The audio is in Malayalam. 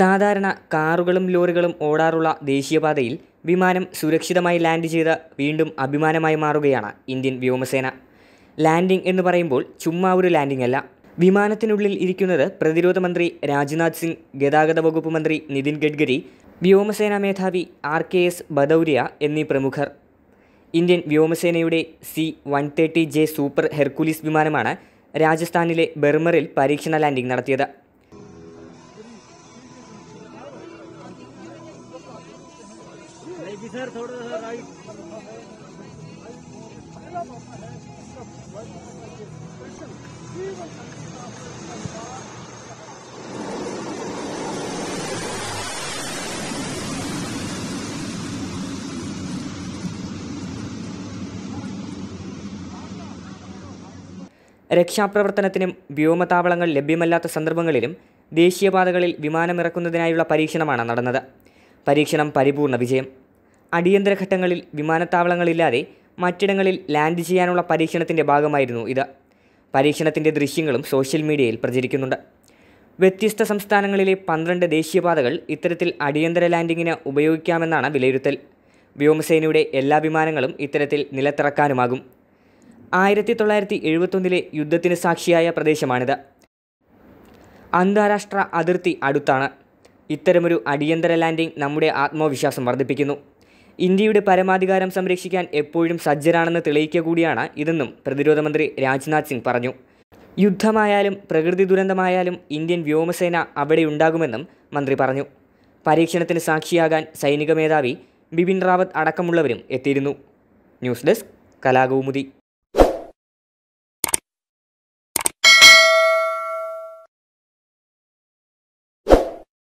സാധാരണ കാറുകളും ലോറികളും ഓടാറുള്ള ദേശീയപാതയിൽ വിമാനം സുരക്ഷിതമായി ലാൻഡ് ചെയ്ത് വീണ്ടും അഭിമാനമായി മാറുകയാണ് ഇന്ത്യൻ വ്യോമസേന ലാൻഡിംഗ് എന്ന് പറയുമ്പോൾ ചുമ്മാ ഒരു ലാൻഡിംഗ് അല്ല വിമാനത്തിനുള്ളിൽ ഇരിക്കുന്നത് പ്രതിരോധ മന്ത്രി രാജ്നാഥ് സിംഗ് ഗതാഗത വകുപ്പ് മന്ത്രി നിതിൻ ഗഡ്കരി വ്യോമസേനാ മേധാവി ആർ കെ എസ് ബദൗരിയ എന്നീ പ്രമുഖർ ഇന്ത്യൻ വ്യോമസേനയുടെ C one thirty J super Hercules വിമാനമാണ് രാജസ്ഥാനിലെ ബെർമറിൽ പരീക്ഷണ ലാൻഡിംഗ് നടത്തിയത് भी सर थोड़ा सा राइट രക്ഷാപ്രവർത്തനത്തിനും വ്യോമതാവളങ്ങൾ ലഭ്യമല്ലാത്ത സന്ദർഭങ്ങളിലും ദേശീയപാതകളിൽ വിമാനമിറക്കുന്നതിനായുള്ള പരീക്ഷണമാണ് നടന്നത് പരീക്ഷണം പരിപൂർണ വിജയം അടിയന്തര ഘട്ടങ്ങളിൽ വിമാനത്താവളങ്ങളില്ലാതെ മറ്റിടങ്ങളിൽ ലാൻഡ് ചെയ്യാനുള്ള പരീക്ഷണത്തിൻ്റെ ഭാഗമായിരുന്നു ഇത് പരീക്ഷണത്തിൻ്റെ ദൃശ്യങ്ങളും സോഷ്യൽ മീഡിയയിൽ പ്രചരിക്കുന്നുണ്ട് വ്യത്യസ്ത സംസ്ഥാനങ്ങളിലെ പന്ത്രണ്ട് ദേശീയപാതകൾ ഇത്തരത്തിൽ അടിയന്തര ലാൻഡിങ്ങിന് ഉപയോഗിക്കാമെന്നാണ് വിലയിരുത്തൽ വ്യോമസേനയുടെ എല്ലാ വിമാനങ്ങളും ഇത്തരത്തിൽ നിലത്തിറക്കാനുമാകും ആയിരത്തി തൊള്ളായിരത്തി എഴുപത്തൊന്നിലെ യുദ്ധത്തിന് സാക്ഷിയായ പ്രദേശമാണിത് അന്താരാഷ്ട്ര അതിർത്തി അടുത്താണ് ഇത്തരമൊരു അടിയന്തര ലാൻഡിംഗ് നമ്മുടെ ആത്മവിശ്വാസം വർദ്ധിപ്പിക്കുന്നു ഇന്ത്യയുടെ പരമാധികാരം സംരക്ഷിക്കാൻ എപ്പോഴും സജ്ജരാണെന്ന് തെളിയിക്കുക കൂടിയാണ് ഇതെന്നും പ്രതിരോധ മന്ത്രി രാജ്നാഥ് സിംഗ് പറഞ്ഞു യുദ്ധമായാലും പ്രകൃതി ദുരന്തമായാലും ഇന്ത്യൻ വ്യോമസേന അവിടെ ഉണ്ടാകുമെന്നും മന്ത്രി പറഞ്ഞു പരീക്ഷണത്തിന് സാക്ഷിയാകാൻ സൈനിക മേധാവി ബിപിൻ റാവത്ത് അടക്കമുള്ളവരും എത്തിയിരുന്നു ന്യൂസ് ഡെസ്ക് കലാകൗമുദി